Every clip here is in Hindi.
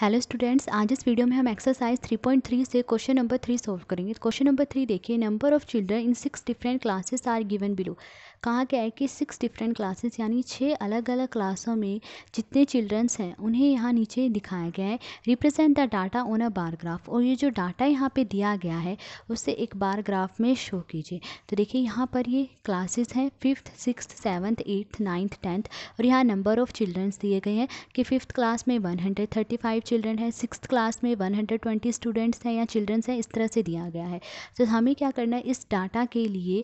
हेलो स्टूडेंट्स आज इस वीडियो में हम एक्सरसाइज 3.3 से क्वेश्चन नंबर थ्री सॉल्व करेंगे क्वेश्चन नंबर थ्री देखिए number of children in six different classes are given below कहा गया है कि सिक्स डिफरेंट क्लासेस यानी छः अलग अलग क्लासों में जितने चिल्ड्रंस हैं उन्हें यहाँ नीचे दिखाया गया है represent the data on a bar graph और ये जो डाटा यहाँ पे दिया गया है उसे एक बार ग्राफ में शो कीजिए तो देखिए यहाँ पर ये क्लासेस हैं fifth six seventh eighth ninth tenth और यहाँ नंबर ऑफ़ चिल्ड्रंस दिए गए हैं कि फिफ्थ क्लास में one hundred thirty five children है सिक्स क्लास में वन हंड्रेड ट्वेंटी स्टूडेंट्स हैं या चिल्ड्रंस हैं इस तरह से दिया गया है तो हमें क्या करना है इस डाटा के लिए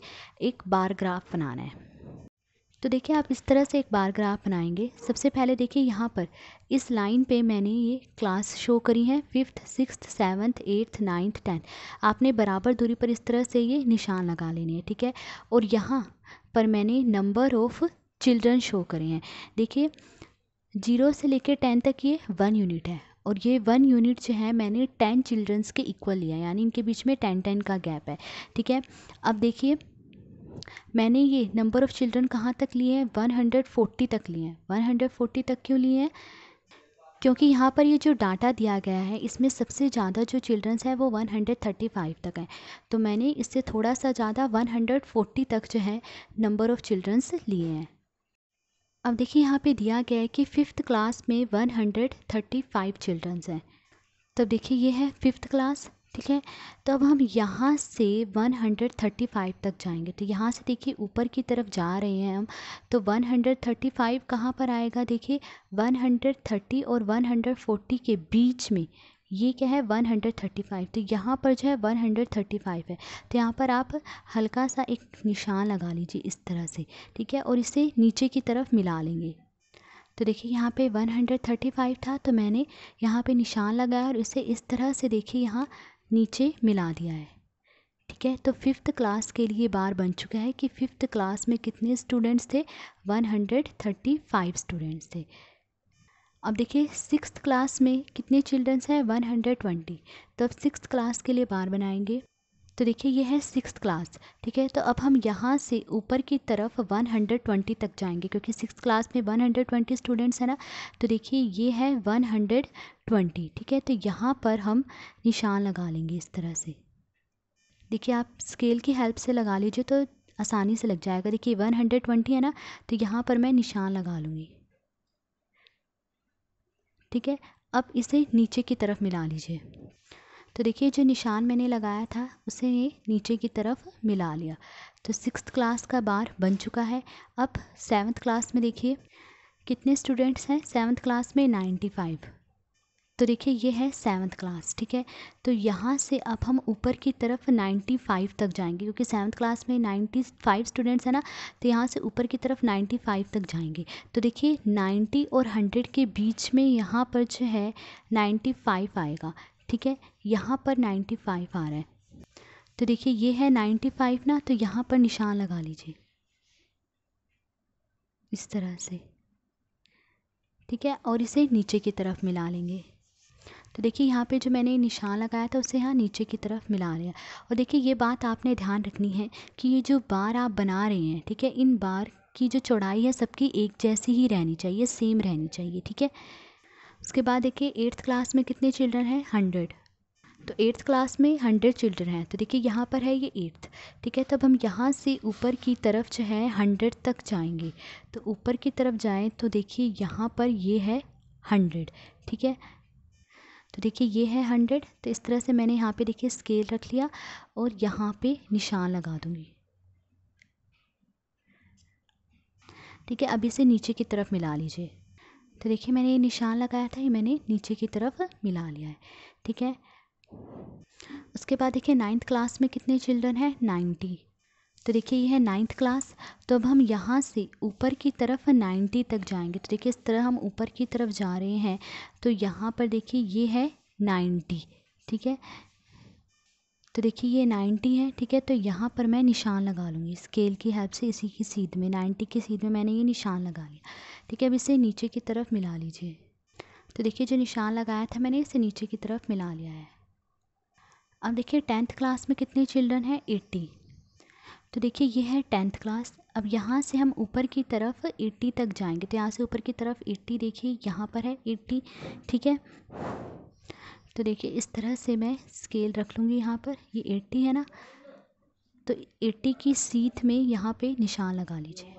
एक बारग्राफ बनाना है तो देखिए आप इस तरह से एक बार ग्राफ बनाएंगे सबसे पहले देखिए यहाँ पर इस लाइन पे मैंने ये क्लास शो करी है fifth six seventh eighth ninth tenth आपने बराबर दूरी पर इस तरह से ये निशान लगा लेने हैं ठीक है और यहाँ पर मैंने नंबर ऑफ़ चिल्ड्रन शो करे हैं देखिए जीरो से लेकर टेन तक ये वन यूनिट है और ये वन यूनिट जो है मैंने टेन चिल्ड्रंस के इक्वल लिया यानी इनके बीच में टेन टेन का गैप है ठीक है अब देखिए मैंने ये नंबर ऑफ़ चिल्ड्रन कहाँ तक लिए हैं वन हंड्रेड फोर्टी तक लिए हैं वन हंड्रेड फोर्टी तक क्यों लिए हैं क्योंकि यहाँ पर ये जो डाटा दिया गया है इसमें सबसे ज़्यादा जो चिल्ड्रंस है वो 135 तक हैं तो मैंने इससे थोड़ा सा ज़्यादा 140 तक जो है नंबर ऑफ़ चिल्ड्रंस लिए हैं अब देखिए यहाँ पे दिया गया है कि फ़िफ्थ क्लास में 135 चिल्ड्रंस हैं तब देखिए ये है फिफ्थ क्लास ठीक है तो अब हम यहाँ से 135 तक जाएंगे तो यहाँ से देखिए ऊपर की तरफ जा रहे हैं हम तो 135 कहाँ पर आएगा देखिए 130 और 140 के बीच में ये क्या है 135 तो यहाँ पर जो है 135 है तो यहाँ पर आप हल्का सा एक निशान लगा लीजिए इस तरह से ठीक है और इसे नीचे की तरफ मिला लेंगे तो देखिए यहाँ पे 135 था तो मैंने यहाँ पे निशान लगाया और इसे इस तरह से देखिए यहाँ नीचे मिला दिया है ठीक है तो फिफ्थ क्लास के लिए बार बन चुका है कि फिफ्थ क्लास में कितने स्टूडेंट्स थे 135 स्टूडेंट्स थे अब देखिए सिक्स क्लास में कितने चिल्ड्रंस हैं 120 तो अब सिक्स क्लास के लिए बार बनाएंगे तो देखिए ये है सिक्स क्लास ठीक है तो अब हम यहाँ से ऊपर की तरफ 120 तक जाएंगे क्योंकि सिक्स क्लास में 120 स्टूडेंट्स हैं ना तो देखिए ये है 120 ठीक है तो यहाँ पर हम निशान लगा लेंगे इस तरह से देखिए आप स्केल की हेल्प से लगा लीजिए तो आसानी से लग जाएगा देखिए वन है ना तो यहाँ पर मैं निशान लगा लूँगी ठीक है अब इसे नीचे की तरफ मिला लीजिए तो देखिए जो निशान मैंने लगाया था उसे ये नीचे की तरफ मिला लिया तो सिक्स क्लास का बार बन चुका है अब सेवन्थ क्लास में देखिए कितने स्टूडेंट्स हैं सेवन्थ क्लास में नाइन्टी फाइव तो देखिए ये है सेवन्थ क्लास ठीक है तो यहाँ से अब हम ऊपर की तरफ नाइन्टी फाइव तक जाएंगे क्योंकि सेवन्थ क्लास में नाइन्टी फाइव स्टूडेंट्स हैं ना तो यहाँ से ऊपर की तरफ नाइन्टी फाइव तक जाएंगे तो देखिए नाइन्टी और हंड्रेड के बीच में यहाँ पर जो है नाइन्टी फाइव आएगा ठीक है यहाँ पर नाइन्टी फाइव आ रहा है तो देखिए ये है नाइन्टी फाइव ना तो यहाँ पर निशान लगा लीजिए इस तरह से ठीक है और इसे नीचे की तरफ मिला लेंगे तो देखिए यहाँ पे जो मैंने निशान लगाया था उसे यहाँ नीचे की तरफ मिला लिया और देखिए ये बात आपने ध्यान रखनी है कि ये जो बार आप बना रहे हैं ठीक है इन बार की जो चौड़ाई है सबकी एक जैसी ही रहनी चाहिए सेम रहनी चाहिए ठीक है उसके बाद देखिए एट्थ क्लास में कितने चिल्ड्रन हैं हंड्रेड तो एट्थ क्लास में हंड्रेड चिल्ड्रन हैं तो देखिए यहाँ पर है ये एट्थ ठीक है तब हम यहाँ से ऊपर की तरफ जो है हंड्रेड तक जाएंगे तो ऊपर की तरफ जाएं तो देखिए यहाँ पर ये है हंड्रेड ठीक है तो देखिए ये है हंड्रेड तो इस तरह से मैंने यहाँ पे देखिए स्केल रख लिया और यहाँ पे निशान लगा दूँगी ठीक है अब इसे नीचे की तरफ मिला लीजिए तो देखिए मैंने ये निशान लगाया था ये मैंने नीचे की तरफ मिला लिया है ठीक है उसके बाद देखिए नाइन्थ क्लास में कितने चिल्ड्रन हैं नाइन्टी तो देखिए ये है नाइन्थ क्लास तो अब हम यहाँ से ऊपर की तरफ नाइन्टी तक जाएंगे तो देखिए इस तरह हम ऊपर की तरफ जा रहे हैं तो यहाँ पर देखिए ये है नाइन्टी ठीक है तो देखिए ये नाइन्टी है ठीक है तो यहाँ पर मैं निशान लगा लूँगी स्केल की हेल्प से इसी की सीध में नाइन्टी की सीध में मैंने ये निशान लगा लिया ठीक है अब इसे नीचे की तरफ मिला लीजिए तो देखिए जो निशान लगाया था मैंने इसे नीचे की तरफ मिला लिया है अब देखिए टेंथ क्लास में कितने चिल्ड्रन हैं एट्टी तो देखिए ये है टेंथ क्लास अब यहाँ से हम ऊपर की तरफ एट्टी तक जाएंगे तो यहाँ से ऊपर की तरफ एट्टी देखिए यहाँ पर है एट्टी ठीक है तो देखिए इस तरह से मैं स्केल रख लूँगी यहाँ पर ये एट्टी है ना तो एट्टी की सीथ में यहाँ पे निशान लगा लीजिए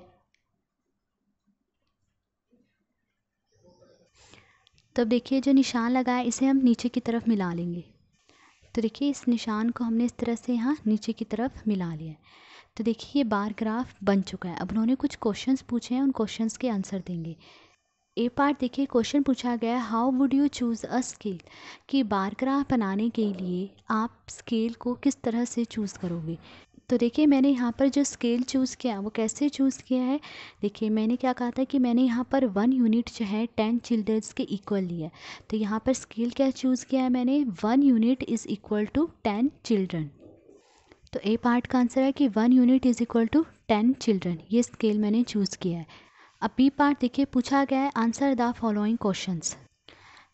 तब देखिए जो निशान लगा है इसे हम नीचे की तरफ मिला लेंगे तो देखिए इस निशान को हमने इस तरह से यहाँ नीचे की तरफ मिला लिया तो देखिए ये बार ग्राफ बन चुका है अब उन्होंने कुछ क्वेश्चंस पूछे हैं उन क्वेश्चंस के आंसर देंगे ए पार्ट देखिए क्वेश्चन पूछा गया है how would you choose a scale कि बार ग्राफ बनाने के लिए आप स्केल को किस तरह से चूज़ करोगे तो देखिए मैंने यहाँ पर जो स्केल चूज़ किया वो कैसे चूज़ किया है देखिए मैंने क्या कहा था कि मैंने यहाँ पर वन यूनिट जो है टेन चिल्ड्रेंस के इक्वल लिया तो यहाँ पर स्केल क्या चूज़ किया है मैंने one unit is equal to ten children तो ए पार्ट का आंसर है कि one unit is equal to ten children ये स्केल मैंने चूज़ किया है अब बी पार्ट देखिए पूछा गया है आंसर द फॉलोइंग क्वेश्चंस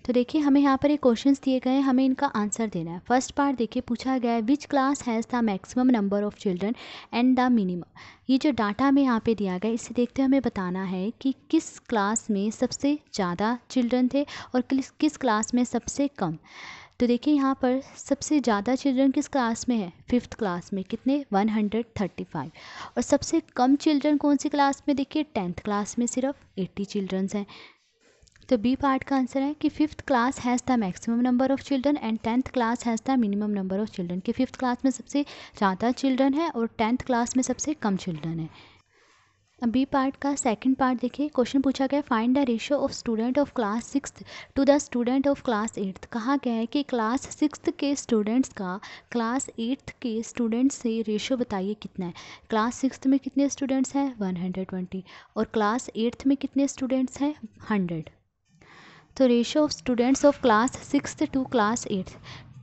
तो देखिए हमें यहाँ पर एक क्वेश्चंस दिए गए हैं हमें इनका आंसर देना है फर्स्ट पार्ट देखिए पूछा गया है which class has the maximum number of children and the minimum ये जो डाटा हमें यहाँ पे दिया गया इसे देखते हुए हमें बताना है कि किस क्लास में सबसे ज़्यादा चिल्ड्रन थे और किस किस क्लास में सबसे कम तो देखिए यहाँ पर सबसे ज़्यादा चिल्ड्रन किस क्लास में है फिफ्थ क्लास में कितने 135 और सबसे कम चिल्ड्रन कौन सी क्लास में देखिए टेंथ क्लास में सिर्फ 80 चिल्ड्रंस हैं तो बी पार्ट का आंसर है कि fifth class has the maximum number of children and tenth class has the minimum number of children कि फिफ्थ क्लास में सबसे ज़्यादा चिल्ड्रन है और टेंथ क्लास में सबसे कम चिल्ड्रन है अब बी पार्ट का सेकंड पार्ट देखिए क्वेश्चन पूछा गया find the ratio of student of class six to the student of class eighth कहा गया है कि क्लास सिक्स के स्टूडेंट्स का क्लास एट्थ के स्टूडेंट्स से रेशियो बताइए कितना है क्लास सिक्स में कितने स्टूडेंट्स हैं वन हंड्रेड ट्वेंटी और क्लास एट्थ में कितने स्टूडेंट्स हैं हंड्रेड तो ratio of students of class six to class eighth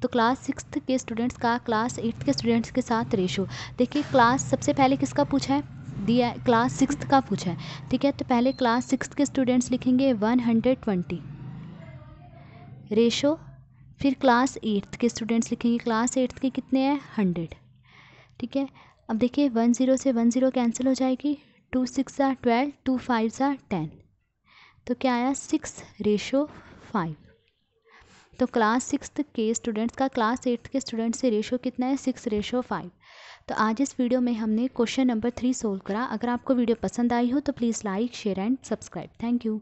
तो क्लास सिक्स के स्टूडेंट्स का क्लास एट्थ के स्टूडेंट्स के साथ रेशो देखिए क्लास सबसे पहले किसका पूछा है दिया क्लास सिक्स का पूछा है ठीक है तो पहले क्लास सिक्स के स्टूडेंट्स लिखेंगे वन हंड्रेड ट्वेंटी रेशो फिर क्लास एट्थ के स्टूडेंट्स लिखेंगे क्लास एट्थ के कितने हैं हंड्रेड ठीक है अब देखिए वन ज़ीरो से वन ज़ीरो कैंसिल हो जाएगी टू सिक्स ज़ा ट्वेल्व टू फाइव ज़ा टेन तो क्या आया सिक्स रेशो फाइव तो क्लास सिक्स के स्टूडेंट्स का क्लास एट्थ के स्टूडेंट से रेशो कितना है सिक्स रेशो फाइव तो आज इस वीडियो में हमने क्वेश्चन नंबर थ्री सोल्व करा अगर आपको वीडियो पसंद आई हो तो please like share and subscribe thank you